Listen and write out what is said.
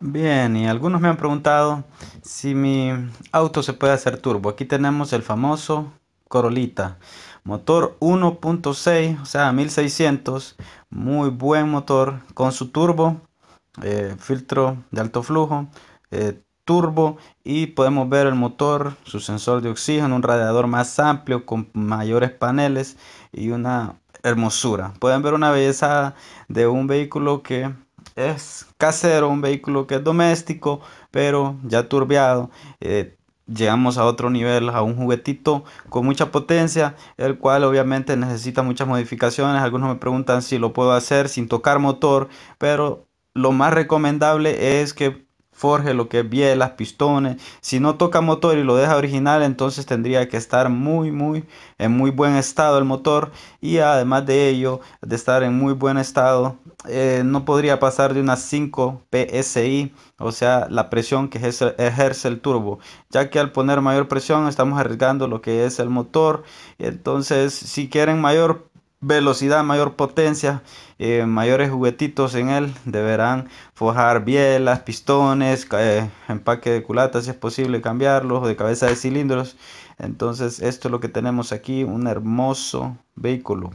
Bien, y algunos me han preguntado si mi auto se puede hacer turbo. Aquí tenemos el famoso Corolita, motor 1.6, o sea 1600, muy buen motor con su turbo, eh, filtro de alto flujo, eh, turbo y podemos ver el motor, su sensor de oxígeno, un radiador más amplio con mayores paneles y una hermosura. Pueden ver una belleza de un vehículo que es casero, un vehículo que es doméstico, pero ya turbiado. Eh, llegamos a otro nivel, a un juguetito con mucha potencia, el cual obviamente necesita muchas modificaciones. Algunos me preguntan si lo puedo hacer sin tocar motor, pero lo más recomendable es que forje lo que es bielas, pistones. Si no toca motor y lo deja original, entonces tendría que estar muy, muy, en muy buen estado el motor. Y además de ello, de estar en muy buen estado, eh, no podría pasar de unas 5 psi, o sea, la presión que ejerce, el turbo, ya que al poner mayor presión estamos arriesgando lo que es el motor, entonces si quieren mayor velocidad, mayor potencia, eh, mayores juguetitos en él, deberán forjar bielas, pistones, eh, empaque de culata si es posible cambiarlos, o de cabeza de cilindros, entonces esto es lo que tenemos aquí, un hermoso vehículo.